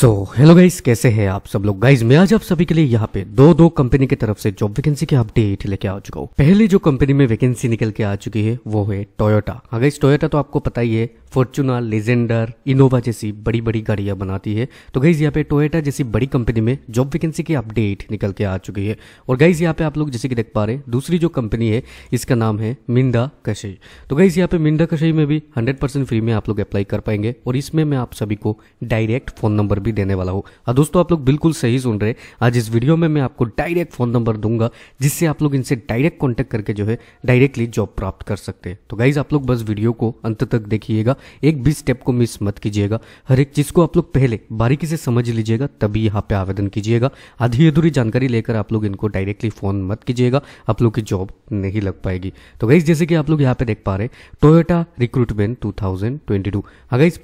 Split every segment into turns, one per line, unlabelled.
so hello guys कैसे हैं आप सब लोग गाइज मैं आज आप सभी के लिए यहाँ पे दो दो कंपनी की तरफ से जॉब वैकेंसी के अपडेट लेके आ चुका हूँ पहले जो कंपनी में वैकेंसी निकल के आ चुकी है वो है टोयोटा हाँ गाइस टोयोटा तो आपको पता ही है फॉर्चुना लेजेंडर इनोवा जैसी बड़ी बड़ी गाड़ियां बनाती है तो गाइज यहाँ पे टोयोटा जैसी बड़ी कंपनी में जॉब वैकेंसी की अपडेट निकल के आ चुकी है और गाइज यहाँ पे आप लोग जैसे कि देख पा रहे हैं दूसरी जो कंपनी है इसका नाम है मिंदा कशई तो गाइज यहाँ पे मिंदा कशई में भी हंड्रेड फ्री में आप लोग अप्लाई कर पाएंगे और इसमें मैं आप सभी को डायरेक्ट फोन नंबर भी देने वाला हूँ और हाँ दोस्तों आप लोग बिल्कुल सही सुन रहे आज इस वीडियो में मैं आपको डायरेक्ट फोन नंबर दूंगा जिससे आप लोग इनसे डायरेक्ट कॉन्टेक्ट करके जो है डायरेक्टली जॉब प्राप्त कर सकते हैं तो गाइज आप लोग बस वीडियो को अंत तक देखिएगा एक भी स्टेप को मिस मत कीजिएगा हर एक चीज़ को आप लोग पहले बारीकी से समझ लीजिएगा तभी यहाँ पे आवेदन कीजिएगा आधी अधूरी जानकारी लेकर आप लोग इनको डायरेक्टली फ़ोन मत कीजिएगा आप लोग की जॉब नहीं लग पाएगी तो गाइज जैसे कि आप लोग यहाँ पे देख पा रहे Toyota recruitment two thousand twenty two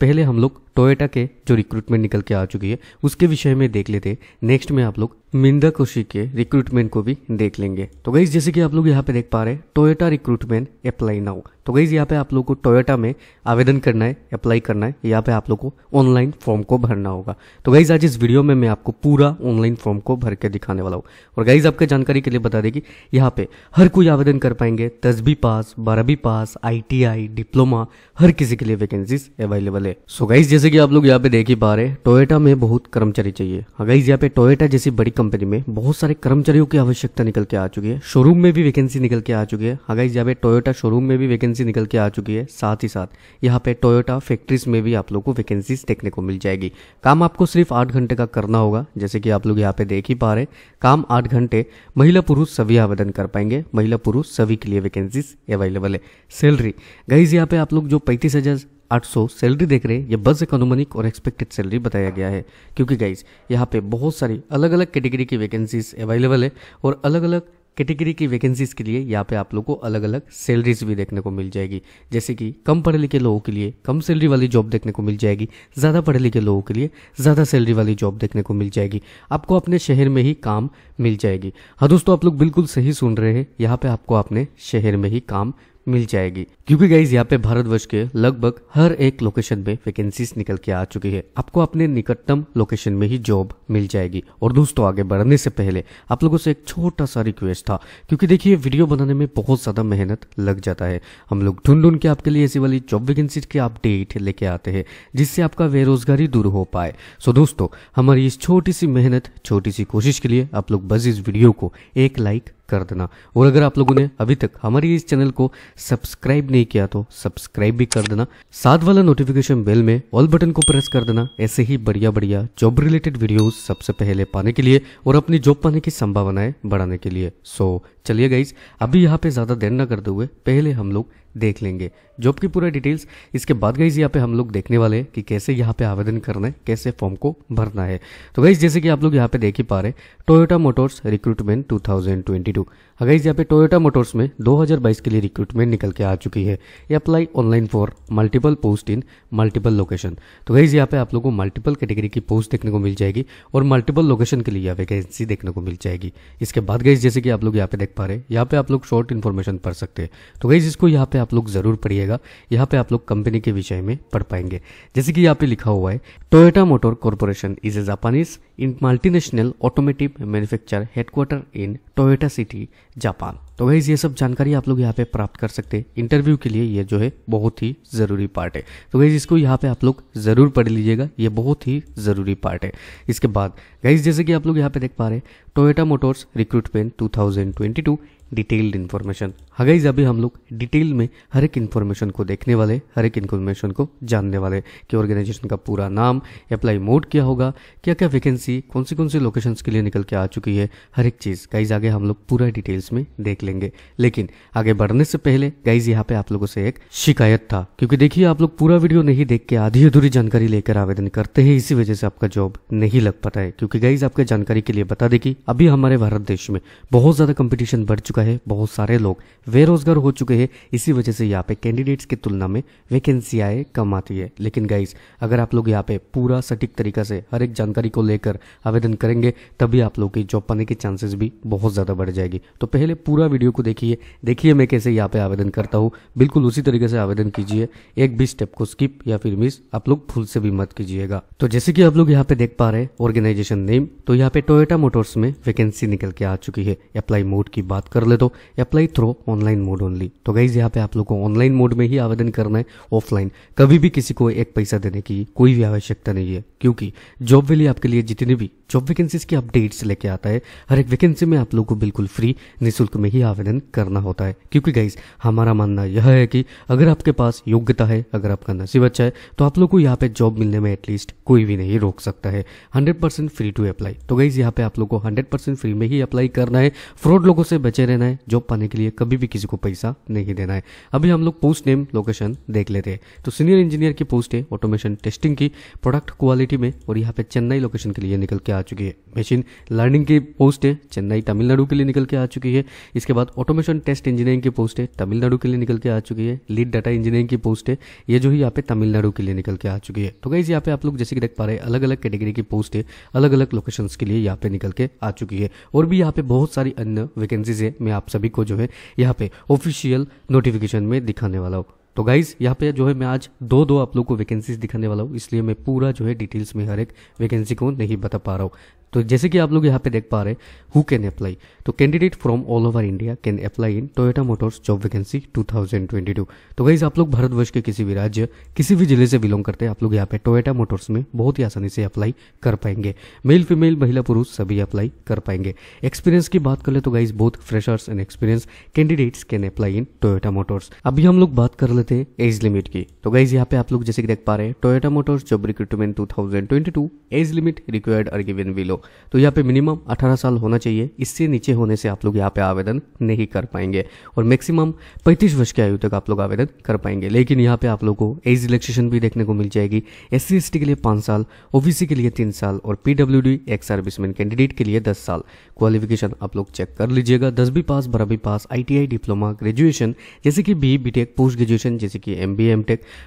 पहले हम लोग टोयोटा के जो रिक्रूटमेंट निकल के आ चुकी है उसके विषय में देख लेते हैं नेक्स्ट में आप लोग मिंदा कोशी के रिक्रूटमेंट को भी देख लेंगे तो गई जैसे कि आप लोग यहाँ पे देख पा रहे हैं टोयोटा रिक्रूटमेंट अप्लाई नाउ तो गई यहाँ पे आप लोग को टोयोटा में आवेदन करना है अप्लाई करना है यहाँ पे आप लोग को ऑनलाइन फॉर्म को भरना होगा तो गाइज आज इस वीडियो में मैं आपको पूरा ऑनलाइन फॉर्म को भर के दिखाने वाला हूँ और गाइज आपके जानकारी के लिए बता देगी यहाँ पे हर कोई आवेदन कर पाएंगे दसवीं पास बारहवीं पास आई डिप्लोमा हर किसी के लिए वैकेंसीज अवेलेबल है सो गाइज जैसे कि आप लोग यहाँ पे देख ही पा रहे हैं टोयोटा में बहुत कर्मचारी चाहिए गाइज हाँ, यहाँ पे टोयोटा जैसी बड़ी कंपनी में बहुत सारे कर्मचारियों की आवश्यकता निकल के आ चुकी है शोरूम में भी वैकेंसी निकल के आ चुकी है गाइज हाँ, यहाँ पे टोयोटा शोरूम में भी वैकेंसी निकल के आ चुकी है साथ ही साथ यहाँ पे टोयोटा फैक्ट्रीज में भी आप लोग को वैकेंसी देखने को मिल जाएगी काम आपको सिर्फ आठ घंटे का करना होगा जैसे कि आप लोग यहाँ पे देख ही पा रहे काम आठ घंटे महिला पुरुष सभी आवेदन कर पाएंगे महिला पुरुष सभी के लिए वैकेंसीज अवेलेबल है सैलरी गई यहाँ पे आप लोग जो पैंतीस 800 सैलरी देख रहे हैं ये बस इकोनॉमिक और एक्सपेक्टेड सैलरी बताया गया है क्योंकि गाइज यहाँ पे बहुत सारी अलग अलग कैटेगरी की वैकेंसीज अवेलेबल है और अलग अलग कैटेगरी की वैकेंसीज के लिए यहाँ पे आप लोगों को अलग अलग सैलरीज भी देखने को मिल जाएगी जैसे कि कम पढ़े लिखे लोगों के लिए कम सैलरी वाली जॉब देखने को मिल जाएगी ज़्यादा पढ़े लिखे लोगों के लिए ज़्यादा सैलरी वाली जॉब देखने को मिल जाएगी आपको अपने शहर में ही काम मिल जाएगी हाँ दोस्तों आप लोग बिल्कुल सही सुन रहे हैं यहाँ पे आपको अपने शहर में ही काम मिल जाएगी क्योंकि गाइज यहाँ पे भारतवर्ष के लगभग हर एक लोकेशन में वैकेंसी निकल के आ चुकी है आपको अपने निकटतम लोकेशन में ही जॉब मिल जाएगी और दोस्तों आगे बढ़ने से पहले आप लोगों से एक छोटा सा रिक्वेस्ट था क्योंकि देखिए वीडियो बनाने में बहुत ज्यादा मेहनत लग जाता है हम लोग ढूंढ ढूंढ के आपके लिए ऐसी वाली जॉब वैकेंसी के अपडेट लेके आते हैं जिससे आपका बेरोजगारी दूर हो पाए सो दोस्तों हमारी इस छोटी सी मेहनत छोटी सी कोशिश के लिए आप लोग बस इस वीडियो को एक लाइक कर देना और अगर आप लोगों ने अभी तक हमारे इस चैनल को सब्सक्राइब नहीं किया तो सब्सक्राइब भी कर देना साथ वाला नोटिफिकेशन बेल में ऑल बटन को प्रेस कर देना ऐसे ही बढ़िया बढ़िया जॉब रिलेटेड वीडियो सबसे पहले पाने के लिए और अपनी जॉब पाने की संभावनाएं बढ़ाने के लिए सो चलिए गाइज अभी यहाँ पे ज्यादा देर न करते हुए पहले हम लोग देख लेंगे जॉब की पूरा डिटेल्स इसके बाद गाइज यहाँ पे हम लोग देखने वाले हैं कि कैसे यहाँ पे आवेदन करना है कैसे फॉर्म को भरना है तो गाइज जैसे कि आप लोग यहाँ पे देख ही पा रहे टोयोटा मोटर्स रिक्रूटमेंट 2022 अगर यहाँ पे टोयोटा मोटर्स में 2022 के लिए रिक्रूटमेंट निकल के आ चुकी है ये apply online for multiple post in multiple location तो गई यहाँ पे आप लोगों को मल्टीपल कैटेगरी की पोस्ट देखने को मिल जाएगी और मल्टीपल लोकेशन के लिए यहाँ वैकेंसी देखने को मिल जाएगी इसके बाद गई जैसे कि आप लोग यहाँ पे देख पा रहे हैं यहाँ पे आप लोग शॉर्ट इन्फॉर्मेशन पढ़ सकते हैं तो वही इसको यहाँ पे आप लोग जरूर पढ़िएगा यहाँ पे आप लोग कंपनी के विषय में पढ़ पाएंगे जैसे कि यहाँ पे लिखा हुआ है Toyota Motor Corporation is a Japanese in multinational automotive manufacture headquarter in Toyota City Japan तो गई ये सब जानकारी आप लोग यहाँ पे प्राप्त कर सकते हैं इंटरव्यू के लिए ये जो है बहुत ही ज़रूरी पार्ट है तो वही इसको यहाँ पे आप लोग ज़रूर पढ़ लीजिएगा ये बहुत ही ज़रूरी पार्ट है इसके बाद गई जैसे कि आप लोग यहाँ पे देख पा रहे हैं Toyota Motors recruitment 2022 detailed information हाँ अभी हम लोग डिटेल में हर एक इन्फॉर्मेशन को देखने वाले हर एक इन्फॉर्मेशन को जानने वाले कि ऑर्गेनाइजेशन का पूरा नाम अप्लाई मोड क्या होगा क्या क्या वैकेंसी कौन सी कौन सी लोकेशंस के लिए निकल के आ चुकी है हर एक चीज़ गाइज आगे हम लोग पूरा डिटेल्स में देख लेंगे लेकिन आगे बढ़ने से पहले गाइज यहाँ पे आप लोगों से एक शिकायत था क्योंकि देखिए आप लोग पूरा वीडियो नहीं देख के आधी अधूरी जानकारी लेकर आवेदन करते हैं इसी वजह से आपका जॉब नहीं लग पाता है क्योंकि गाइज आपके जानकारी के लिए बता दे कि अभी हमारे भारत देश में बहुत ज़्यादा कंपटीशन बढ़ चुका है बहुत सारे लोग बेरोजगार हो चुके हैं इसी वजह से यहाँ पे कैंडिडेट्स की तुलना में वैकेंसी आए कम आती है लेकिन गाइज अगर आप लोग यहाँ पे पूरा सटीक तरीका से हर एक जानकारी को लेकर आवेदन करेंगे तभी आप लोग की जॉब पाने के चांसेस भी बहुत ज़्यादा बढ़ जाएगी तो पहले पूरा वीडियो को देखिए देखिए मैं कैसे यहाँ पे आवेदन करता हूँ बिल्कुल उसी तरीके से आवेदन कीजिए एक भी स्टेप को स्किप या फिर मिस आप लोग फुल से भी मत कीजिएगा तो जैसे कि आप लोग यहाँ पे देख पा रहे ऑर्गेनाइजेशन नेम तो यहाँ पे टोयोटा मोटर्स में वैकेंसी निकल के आ चुकी है अप्लाई मोड की बात कर ले तो apply through online mode only तो गाइज यहाँ पे आप लोग को ऑनलाइन मोड में ही आवेदन करना है ऑफलाइन कभी भी किसी को एक पैसा देने की कोई भी आवश्यकता नहीं है क्योंकि जॉब वेली आपके लिए जितनी भी जॉब वैकेंसीज की अपडेट्स लेके आता है हर एक वैकेंसी में आप लोग को बिल्कुल फ्री निःशुल्क में ही आवेदन करना होता है क्योंकि गाइज हमारा मानना यह है कि अगर आपके पास योग्यता है अगर आपका नसीब अच्छा है तो आप लोग को यहाँ पे जॉब मिलने में एटलीस्ट कोई भी नहीं रोक सकता है हंड्रेड फ्री टू अप्लाई तो गाइज यहाँ पे आप लोग को हंड्रेड फ्री में ही अप्लाई करना है फ्रॉड लोगों से बचे रहना है जॉब पाने के लिए कभी भी किसी को पैसा नहीं देना है अभी हम लोग पोस्ट नेम लोकेशन देख लेते हैं तो सीनियर इंजीनियर की पोस्ट है ऑटोमेशन टेस्टिंग की प्रोडक्ट क्वालिटी में और यहाँ पे चेन्नई लोकेशन के लिए निकल के आ चुकी है मशीन लर्निंग की पोस्ट है चेन्नई तमिलनाडु के लिए निकल के आ चुकी है इसके बाद ऑटोमेशन टेस्ट इंजीनियरिंग की पोस्ट है तमिलनाडु के लिए निकल के आ चुकी है लीड डाटा इंजीनियरिंग की पोस्ट है ये जो है यहाँ पे तमिलनाडु के लिए निकल के आ चुकी है तो गाइज यहाँ पे आप लोग जैसे कि देख पा रहे अलग अलग कैटेगरी की पोस्ट है अलग अलग लोकेशन के लिए यहाँ पे निकल के आ चुकी है और भी यहाँ पे बहुत सारी अन्य वैकेंसीज है मैं आप सभी को जो है यहाँ पे ऑफिशियल नोटिफिकेशन में दिखाने वाला हूँ तो गाइज यहाँ पे जो है मैं आज दो दो आप लोग को वैकेंसीज दिखाने वाला हूँ इसलिए मैं पूरा जो है डिटेल्स में हर एक वैकेंसी को नहीं बता पा रहा हूँ तो जैसे कि आप लोग यहाँ पे देख पा रहे हु कैन अप्लाई तो candidate from all over India can apply in Toyota Motors job vacancy 2022 तो गाइज आप लोग भारतवर्ष के किसी भी राज्य किसी भी जिले से बिलोंग करते हैं आप लोग यहाँ पे टोयोटा मोटर्स में बहुत ही आसानी से अप्लाई कर पाएंगे मेल फीमेल महिला पुरुष सभी अप्लाई कर पाएंगे एक्सपीरियंस की बात कर ले तो guys both freshers and experience candidates can apply in Toyota Motors अभी हम लोग बात कर लेते हैं एज लिमिट की तो गाइज यहाँ पे आप लोग जैसे कि देख पा रहे हैं Toyota Motors job recruitment two age limit required are given below तो यहाँ पे मिनिमम 18 साल होना चाहिए इससे नीचे होने से आप लोग यहाँ पे आवेदन नहीं कर पाएंगे और मैक्सिमम 35 वर्ष की आयु तक आप लोग आवेदन कर पाएंगे लेकिन यहाँ पे आप लोगों को एज रिलेक्सेशन भी देखने को मिल जाएगी एस सी के लिए पाँच साल ओबीसी के लिए तीन साल और पी डब्ल्यू सर्विसमैन कैंडिडेट के लिए दस साल क्वालिफिकेशन आप लोग चेक कर लीजिएगा दसवीं पास बारहवीं पास आई डिप्लोमा ग्रेजुएशन जैसे कि बी बी पोस्ट ग्रेजुएशन जैसे कि एम बी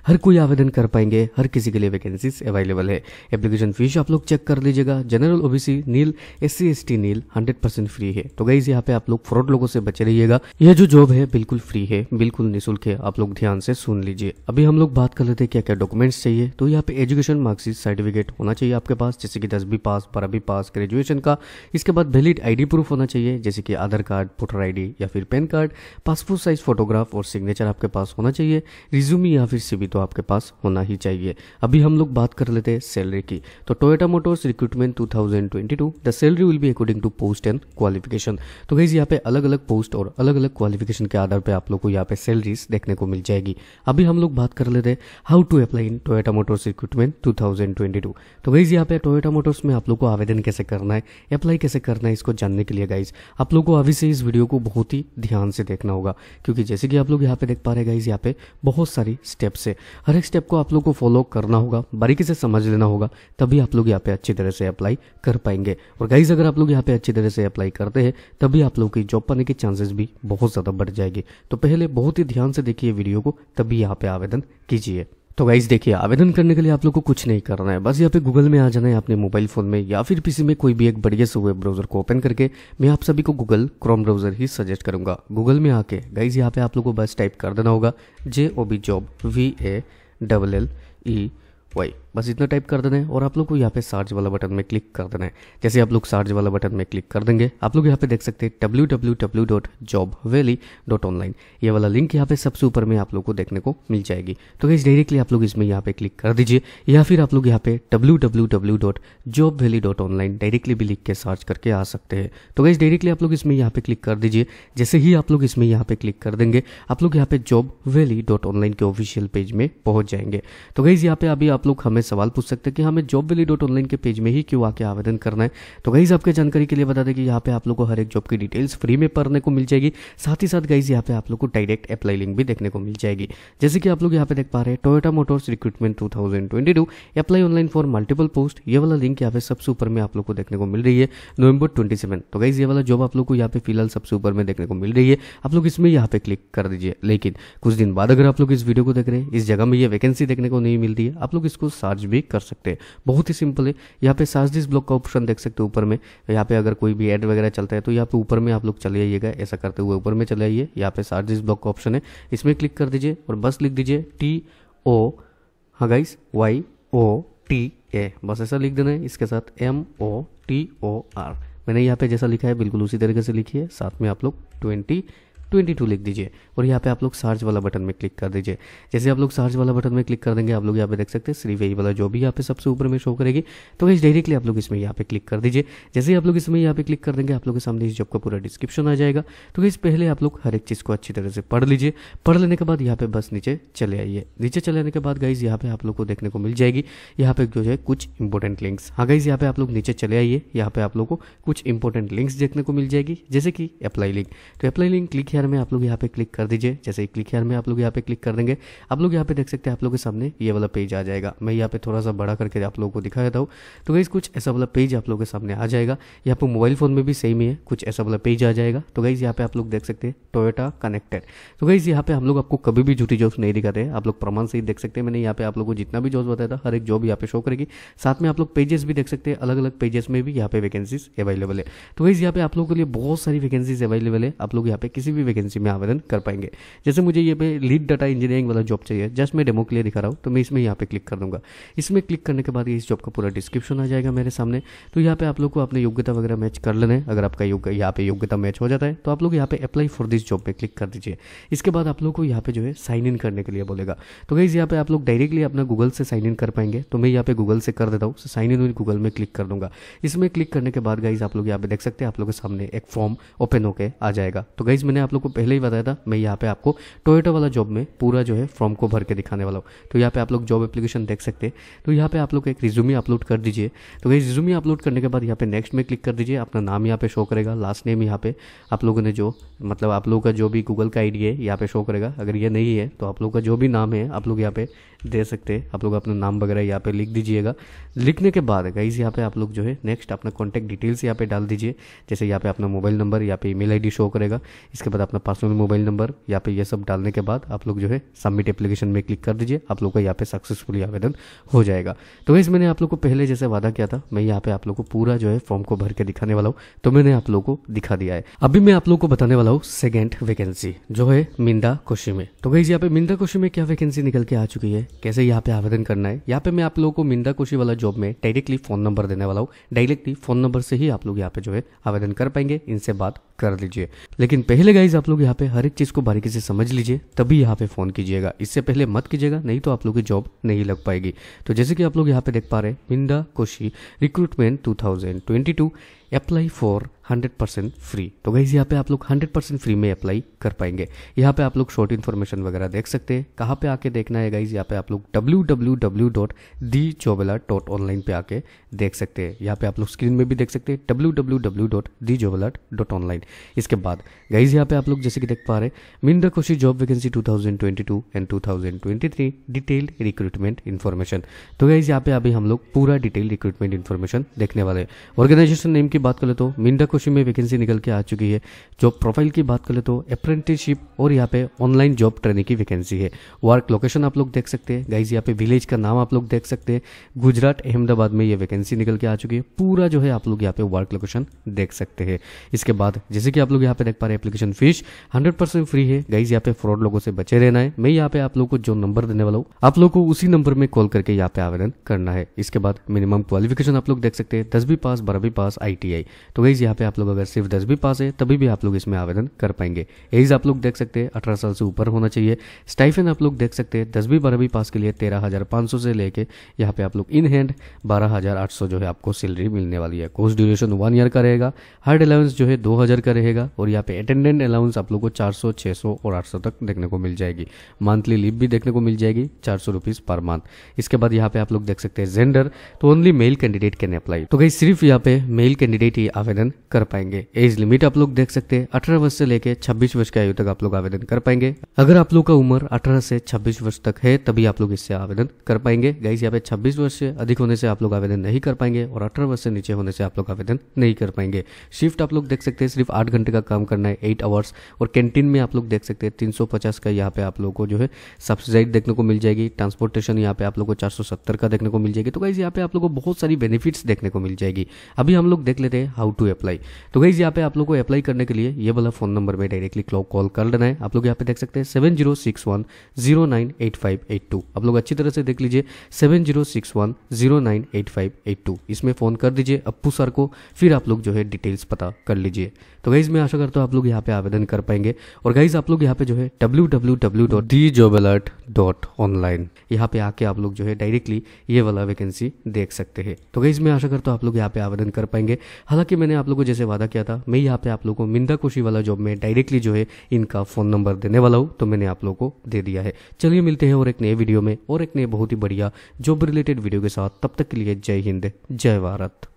हर कोई आवेदन कर पाएंगे हर किसी के लिए वैकेंसीज अवेलेबल है एप्लीकेशन फीस आप लोग चेक कर लीजिएगा general OBC OBC nil S C nil hundred percent free है तो गई यहाँ पे आप लोग फ्रॉड लोगों से बचे रहिएगा यह जो जॉब है बिल्कुल फ्री है बिल्कुल निःशुल्क है आप लोग ध्यान से सुन लीजिए अभी हम लोग बात कर लेते हैं क्या क्या डॉक्यूमेंट्स चाहिए तो यहाँ पे एजुकेशन मार्क्सिट सर्टिफिकेट होना चाहिए आपके पास जैसे कि दसवीं पास बारहवीं पास ग्रेजुएशन का इसके बाद वैलिड आई प्रूफ होना चाहिए जैसे कि आधार कार्ड वोटर आई या फिर pan card passport size photograph और सिग्नेचर आपके पास होना चाहिए रिज्यूमी या फिर सीबी तो आपके पास होना ही चाहिए अभी हम लोग बात कर लेते हैं सैलरी की तो Toyota Motors recruitment two 2022 the salary will be according to post and qualification तो गाइज यहाँ पे अलग अलग पोस्ट और अलग अलग क्वालिफिकेशन के आधार पे आप लोग को यहाँ पे सैलरीज देखने को मिल जाएगी अभी हम लोग बात कर लेते हैं how to apply in Toyota Motors recruitment two तो गाइज यहाँ पे टोयटा मोटर्स में आप लोग को आवेदन कैसे करना है अप्लाई कैसे करना है इसको जानने के लिए गाइज आप लोग को अभी से इस वीडियो को बहुत ही ध्यान से देखना होगा क्योंकि जैसे कि आप लोग यहाँ पे देख पा रहे गाइज यहाँ पे बहुत सारी स्टेप्स है हर एक स्टेप को आप लोग को फॉलो करना होगा बारीकी से समझ लेना होगा तभी आप लोग यहाँ पे अच्छी तरह से अप्लाई कर पाएंगे और गाइज अगर आप लोग यहाँ पे अच्छी तरह से अप्लाई करते हैं तभी आप लोग की जॉब पाने के चांसेस भी बहुत ज़्यादा बढ़ जाएगी तो पहले बहुत ही ध्यान से देखिए वीडियो को तभी यहाँ पे आवेदन कीजिए तो गाइज देखिए आवेदन करने के लिए आप लोग को कुछ नहीं करना है बस यहाँ पे गूगल में आ जाना है अपने मोबाइल फोन में या फिर पीसी में कोई भी एक बढ़िया से वेब ब्राउजर को ओपन करके मैं आप सभी को गूगल क्रोम ब्राउजर ही सजेस्ट करूंगा गूगल में आके गाइज यहाँ पे आप लोग को बस टाइप कर देना होगा J O B job V A double L E Y बस इतना टाइप कर देना है और आप लोग को यहाँ पे सर्च वाला बटन में क्लिक कर देना है जैसे आप लोग सर्च वाला बटन में क्लिक कर देंगे आप लोग यहाँ पे देख सकते हैं W W W dot job valley dot online ये वाला लिंक यहाँ पे सबसे ऊपर में आप लोग को देखने को मिल जाएगी तो गैस डायरेक्टली आप लोग इसमें यहाँ पे क्लिक कर दीजिए या फिर आप लोग यहाँ पे W W W dot job valley dot online directly भी लिख के सर्च करके आ सकते हैं तो गैस डायरेक्टली आप लोग इसमें यहाँ पे क्लिक कर दीजिए जैसे ही आप लोग इसमें यहाँ पे क्लिक कर देंगे आप लोग यहाँ पे जॉब वैली डॉट ऑनलाइन के ऑफिशियल पेज में पहुंच जाएंगे तो गई यहाँ पे अभी आप लोग हमें सवाल पूछ सकते हैं कि हमें जॉब वेली डॉट ऑनलाइन के पेज में ही क्यों आके आवेदन करना है तो गाइज आपके जानकारी के लिए बता दें कि यहाँ पे आप लोग को हर एक जॉब की डिटेल्स फ्री में पढ़ने को मिल जाएगी साथ ही साथ गाइज यहाँ पे आप लोग को डायरेक्ट अप्लाई लिंक भी देखने को मिल जाएगी जैसे कि आप लोग यहाँ पे देख पा रहे हैं Toyota Motors recruitment two apply online for multiple post ये वाला लिंक यहाँ पे सबसे ऊपर में आप लोग को देखने को मिल रही है नवंबर ट्वेंटी तो गाइज ये वाला जॉब आप लोग को यहाँ पे फिलहाल सबसे ऊपर में देखने को मिल रही है आप लोग इसमें यहाँ पे क्लिक कर दीजिए लेकिन कुछ दिन बाद अगर आप लोग इस वीडियो को देख रहे हैं इस जगह में ये वैकेंसी देखने को नहीं मिलती है आप लोग इसको सारे चार्ज भी कर सकते हैं बहुत ही सिंपल है यहाँ पे सार्जिस ब्लॉक का ऑप्शन देख सकते हो ऊपर में यहाँ पे अगर कोई भी एड वगैरह चलता है तो यहाँ पे ऊपर में आप लोग चले जाइएगा ऐसा करते हुए ऊपर में चले जाइए यहाँ पे सार्जिस ब्लॉक का ऑप्शन है इसमें क्लिक कर दीजिए और बस लिख दीजिए टी ओ हाँ guys Y O T A बस ऐसा लिख देना है इसके साथ M O T O R मैंने यहाँ पे जैसा लिखा है बिल्कुल उसी तरीके से लिखी है साथ में आप लोग ट्वेंटी 22 लिख दीजिए और यहाँ पे आप लोग सर्च वाला बटन में क्लिक कर दीजिए जैसे आप लोग सर्च वाला बटन में क्लिक कर देंगे आप लोग यहाँ पे देख सकते हैं श्री वही वाला जो भी यहाँ पे सबसे ऊपर में शो करेगी तो गाइज डायरेक्टली आप लोग इसमें यहाँ पे क्लिक कर दीजिए जैसे ही आप लोग इसमें यहाँ पे क्लिक कर देंगे आप लोग के सामने इस जॉब का पूरा डिस्क्रिप्शन आ जाएगा तो गाइज पहले आप लोग हर एक चीज़ को अच्छी तरह से पढ़ लीजिए पढ़ लेने के बाद यहाँ पे बस नीचे चले आइए नीचे चले आने के बाद गाइज यहाँ पे आप लोग को देखने को मिल जाएगी यहाँ पे जो है कुछ इंपॉर्टेंट लिंक्स हाँ गाइज यहाँ पे आप लोग नीचे चले आइए यहाँ पे आप लोग को कुछ इंपॉर्टेंट लिंक्स देखने को मिल जाएगी जैसे कि अप्लाई लिंक तो अप्लाई लिंक क्लिक हेयर में आप लोग यहाँ पे क्लिक कर दीजिए जैसे क्लिक हेयर में आप लोग यहाँ पे क्लिक कर देंगे आप लोग यहाँ पे देख सकते हैं आप लोग के सामने ये वाला पेज आ जाएगा मैं यहाँ पे थोड़ा सा बड़ा करके आप लोगों को दिखा देता हूँ तो गाइज कुछ ऐसा वाला पेज आप लोग के सामने आ जाएगा यहाँ पर मोबाइल फोन में भी सेम ही है कुछ ऐसा वाला पेज आ जाएगा तो गाइज यहाँ पे आप लोग देख सकते हैं टोयोटा कनेक्टेड तो गाइज यहाँ पे हम लोग आपको कभी भी झूठी जॉब्स नहीं दिखाते आप लोग प्रमाण से ही देख सकते हैं मैंने यहाँ पे आप लोग को जितना भी जॉब बताया था हर एक जॉब यहाँ पे शो करेगी साथ में आप लोग पेजेस भी देख सकते हैं अलग अलग पेजेस में भी यहाँ पे वैकेंसीज अवेलेबल है तो गाइज यहाँ पे आप लोगों के लिए बहुत सारी वैकेंसीज अवेलेबल है आप लोग यहाँ पे किसी भी भी वैकेंसी में आवेदन कर पाएंगे जैसे मुझे ये पे लीड डाटा इंजीनियरिंग वाला जॉब चाहिए जस्ट मैं डेमो के लिए दिखा रहा हूँ तो मैं इसमें यहाँ पे क्लिक कर दूंगा इसमें क्लिक करने के बाद इस जॉब का पूरा डिस्क्रिप्शन आ जाएगा मेरे सामने तो यहाँ पे आप लोग को अपने योग्यता वगैरह मैच कर लेना है अगर आपका योग्य यहाँ पे योग्यता मैच हो जाता है तो आप लोग यहाँ पे अप्लाई फॉर दिस जॉब पे क्लिक कर दीजिए इसके बाद आप लोग को यहाँ पे जो है साइन इन करने के लिए बोलेगा तो गई यहाँ पे आप लोग डायरेक्टली अपना गूगल से साइन इन कर पाएंगे तो मैं यहाँ पे गूगल से कर देता हूँ साइन इन गूगल में क्लिक कर दूंगा इसमें क्लिक करने के बाद गाइज आप लोग यहाँ पे देख सकते हैं आप लोग के सामने एक फॉर्म ओपन होकर आ जाएगा तो गाइज मैंने आप लोग को पहले ही बताया था मैं यहाँ पे आपको टोयोटा वाला जॉब में पूरा जो है फॉर्म को भर के दिखाने वाला हूँ तो यहाँ पे आप लोग जॉब एप्लीकेशन देख सकते हैं तो यहाँ पे आप लोग एक रिज्यूमे अपलोड कर दीजिए तो वही रिज्यूमे अपलोड करने के बाद यहाँ पे नेक्स्ट में क्लिक कर दीजिए अपना नाम यहाँ पे शो करेगा लास्ट नेम यहाँ पे आप लोगों ने जो मतलब आप लोगों का जो भी गूगल का आई है यहाँ पे शो करेगा अगर ये नहीं है तो आप लोग का जो भी नाम है आप लोग यहाँ पे दे सकते हैं आप लोग अपना नाम वगैरह यहाँ पे लिख दीजिएगा लिखने के बाद गाइज यहाँ पे आप लोग जो है नेक्स्ट अपना कॉन्टैक्ट डिटेल्स यहाँ पे डाल दीजिए जैसे यहाँ पे अपना मोबाइल नंबर यहाँ पे ईमेल आईडी शो करेगा इसके बाद अपना पर्सनल मोबाइल नंबर यहाँ पे ये सब डालने के बाद आप लोग जो है सबमिट एप्लीकेशन में क्लिक कर दीजिए आप लोग का यहाँ पे सक्सेसफुली आवेदन हो जाएगा तो वैसे मैंने आप लोग को पहले जैसे वादा किया था मैं यहाँ पे आप लोग को पूरा जो है फॉर्म को भर के दिखाने वाला हूँ तो मैंने आप लोग को दिखा दिया है अभी मैं आप लोग को बताने वाला हूँ सेकेंड वैकेंसी जो है मिंदा कोशी में तो वही यहाँ पे मिंदा कोशी में क्या वैकेंसी निकल के आ चुकी है कैसे यहाँ पे आवेदन करना है यहाँ पे मैं आप लोग को मिंदा कोशी वाला जॉब में डायरेक्टली फोन नंबर देने वाला हूँ डायरेक्टली फोन नंबर से ही आप लोग यहाँ पे जो है आवेदन कर पाएंगे इनसे बात कर लीजिए लेकिन पहले गाइज प्लीज़ आप लोग यहाँ पे हर एक चीज़ को बारीकी से समझ लीजिए तभी यहाँ पे फ़ोन कीजिएगा इससे पहले मत कीजिएगा नहीं तो आप लोग की जॉब नहीं लग पाएगी तो जैसे कि आप लोग यहाँ पे देख पा रहे हैं Minda Kosei recruitment two apply for hundred percent free तो गई यहाँ पे आप लोग हंड्रेड परसेंट फ्री में अप्लाई कर पाएंगे यहाँ पे आप लोग शॉर्ट इन्फॉर्मेशन वगैरह देख सकते हैं कहाँ पे आके देखना है गाइज यहाँ पे आप लोग ऑनलाइन पे आके देख सकते हैं यहाँ पे आप लोग स्क्रीन में भी देख सकते हैं ऑनलाइन इसके बाद गाइज यहाँ पे आप लोग जैसे कि देख पा रहे Minda Kosei job vacancy two and two thousand twenty three detailed recruitment information तो गाइज यहाँ पे अभी हम लोग पूरा डिटेल रिक्रूटमेंट इन्फॉर्मेशन देखने वाले ऑर्गेनाइजेशन नेम की बात करें तो मिंडा कोशी में वैकेंसी निकल के आ चुकी है जॉब प्रोफाइल की बात करें तो अप्रेंटिसशिप और यहाँ पे ऑनलाइन जॉब ट्रेनिंग की वैकेंसी है वर्क लोकेशन आप लोग देख सकते हैं गाइज यहाँ पे विलेज का नाम आप लोग देख सकते हैं गुजरात अहमदाबाद में ये वैकेंसी निकल के आ चुकी है पूरा जो है आप लोग यहाँ पे वर्क लोकेशन देख सकते हैं इसके बाद जैसे कि आप लोग यहाँ पे देख पा रहे हैं एप्लीकेशन फीस हंड्रेड फ्री है गाइज यहाँ पे फ्रॉड लोगों से बचे रहना है मैं यहाँ पे आप लोग को जो नंबर देने वाला हूँ आप लोग को उसी नंबर में कॉल करके यहाँ पे आवेदन करना है इसके बाद मिनिमम क्वालिफिकेशन आप लोग देख सकते हैं दसवीं पास बारहवीं पास आई आई तो वही यहाँ पे आप लोग अगर सिर्फ दस भी पास है तभी भी आप लोग इसमें आवेदन कर पाएंगे एज आप लोग देख सकते हैं अठारह साल से ऊपर होना चाहिए स्टाइफन आप लोग देख सकते हैं दसवीं बारहवीं पास के लिए तेरह हज़ार पाँच सौ से लेके यहाँ पे आप लोग इन हैंड बारह हज़ार आठ सौ जो है आपको सैलरी मिलने वाली है कोर्स ड्यूरेशन वन ईयर का रहेगा हार्ड अलाउंस जो है दो हज़ार का रहेगा और यहाँ पे अटेंडेंट अलाउंस आप लोग को चार सौ छः सौ और आठ सौ तक देखने को मिल जाएगी मंथली लीव भी देखने को मिल जाएगी चार सौ रुपीज़ पर मंथ इसके बाद यहाँ पे आप लोग देख सकते हैं जेंडर तो only male candidate can apply तो गई सिर्फ यहाँ पे मेल कैंडिडेट कैंडिडेट ही आवेदन कर पाएंगे एज लिमिट आप लोग देख सकते हैं अठारह वर्ष से लेकर छब्बीस वर्ष की आयु तक आप लोग आवेदन कर पाएंगे अगर आप लोग का उम्र अठारह से छब्बीस वर्ष तक है तभी आप लोग इससे आवेदन कर पाएंगे गाइज यहाँ पे छब्बीस वर्ष से अधिक होने से आप लोग आवेदन नहीं कर पाएंगे और अठारह वर्ष से नीचे होने से आप लोग आवेदन नहीं कर पाएंगे शिफ्ट आप लोग देख सकते हैं सिर्फ आठ घंटे का काम करना है एट आवर्स और कैंटीन में आप लोग देख सकते हैं तीन का यहाँ पे आप लोग को जो है सब्सिडाइज देखने को मिल जाएगी ट्रांसपोर्टेशन यहाँ पे आप लोग को चार का देखने को मिल जाएगी तो गाइज यहाँ पे आप लोग को बहुत सारी बेनिफिट्स देखने को मिल जाएगी अभी हम लोग देख लेते हैं हाउ टू अप्लाई तो गई यहाँ पे आप लोग को अप्लाई करने के लिए ये वाला फोन नंबर में डायरेक्टली क्लॉक कॉल कर लेना है आप लोग यहाँ पे देख सकते हैं seven zero six one zero nine eight five eight two आप लोग अच्छी तरह से देख लीजिए seven zero six one zero nine eight five eight two इसमें फ़ोन कर दीजिए अप्पू सर को फिर आप लोग जो है डिटेल्स पता कर लीजिए तो गाइज मैं आशा करता हूँ आप लोग यहाँ पे आवेदन कर पाएंगे और गाइज आप लोग यहाँ पे जो है डब्ल्यू डब्ल्यू यहाँ पे आके आप लोग जो है डायरेक्टली ये वाला वैकेंसी देख सकते हैं तो गाइज मैं आशा करता हूँ आप लोग यहाँ पे आवेदन कर पाएंगे हालांकि मैंने आप लोगों को जैसे वादा किया था मैं यहाँ पे आप लोगों को मिंदा कोशी वाला जॉब में डायरेक्टली जो है इनका फ़ोन नंबर देने वाला हूँ तो मैंने आप लोगों को दे दिया है चलिए मिलते हैं और एक नए वीडियो में और एक नए बहुत ही बढ़िया जॉब रिलेटेड वीडियो के साथ तब तक के लिए जय हिंद जय भारत